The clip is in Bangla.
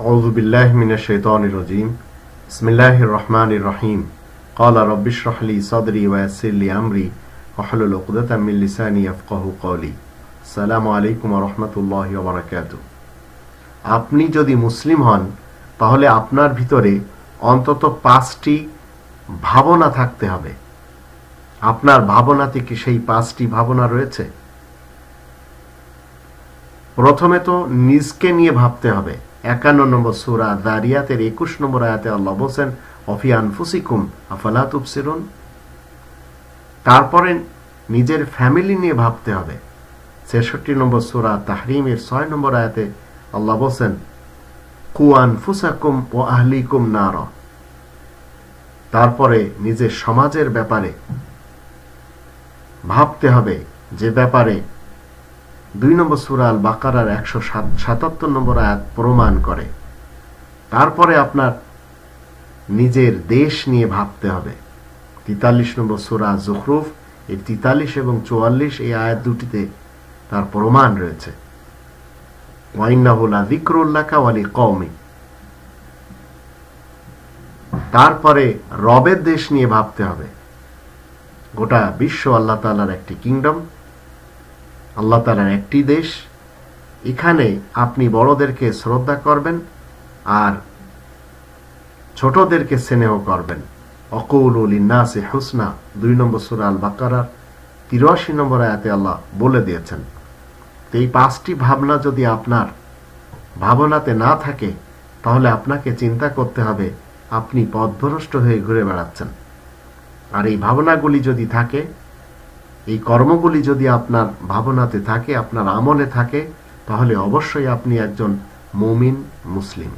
أعوذ بالله من الشيطان الرجيم بسم الله الرحمن الرحيم قال رب اشرح لي صدري ويسر لي أمري واحلل عقدة من لساني يفقه قولي السلام عليكم ورحمة الله وبركاته আপনি যদি মুসলিম হন তাহলে আপনার ভিতরে অন্তত পাঁচটি ভাবনা থাকতে হবে আপনার ভাবনাতে কি সেই পাঁচটি ভাবনা রয়েছে প্রথমে তো নিজকে নিয়ে ভাবতে হবে একান্ন নম্বর সুরা দারিয়াতের একুশ নম্বর আয়াতে আল্লাহ বলছেন অফিয়ান ফুসিকুম আফালাত তারপরে নিজের ফ্যামিলি নিয়ে ভাবতে হবে ছেষট্টি নম্বর সুরা তাহরিমের ছয় নম্বর আয়াতে আল্লাহ বলছেন কুয়ান ফুসাকুম ও আহলিকুম নার তারপরে নিজের সমাজের ব্যাপারে ভাবতে হবে যে ব্যাপারে দুই নম্বর সুরাল আল বাকারার একশো সাতাত্তর নম্বর আয়াত প্রমাণ করে তারপরে আপনার নিজের দেশ নিয়ে ভাবতে হবে তিতাল্লিশ নম্বর সুরা জখরুফ এই তিতাল্লিশ এবং চুয়াল্লিশ এই আয়াত দুটিতে তার প্রমাণ রয়েছে তারপরে রবের দেশ নিয়ে ভাবতে হবে গোটা বিশ্ব আল্লাহ তালার একটি কিংডম আল্লাহ তালার একটি দেশ এখানে আপনি বড়দেরকে শ্রদ্ধা করবেন আর ছোটদেরকে স্নেহ করবেন অকৌল নাসে হুসনা দুই নম্বর সুরা আল বাকারার তিরাশি নম্বর আয়াতে আল্লাহ বলে দিয়েছেন এই পাঁচটি ভাবনা যদি আপনার ভাবনাতে না থাকে তাহলে আপনাকে চিন্তা করতে হবে আপনি পথভ্রষ্ট হয়ে ঘুরে বেড়াচ্ছেন আর এই ভাবনাগুলি যদি থাকে এই কর্মগুলি যদি আপনার ভাবনাতে থাকে আপনার আমলে থাকে তাহলে অবশ্যই আপনি একজন মুমিন মুসলিম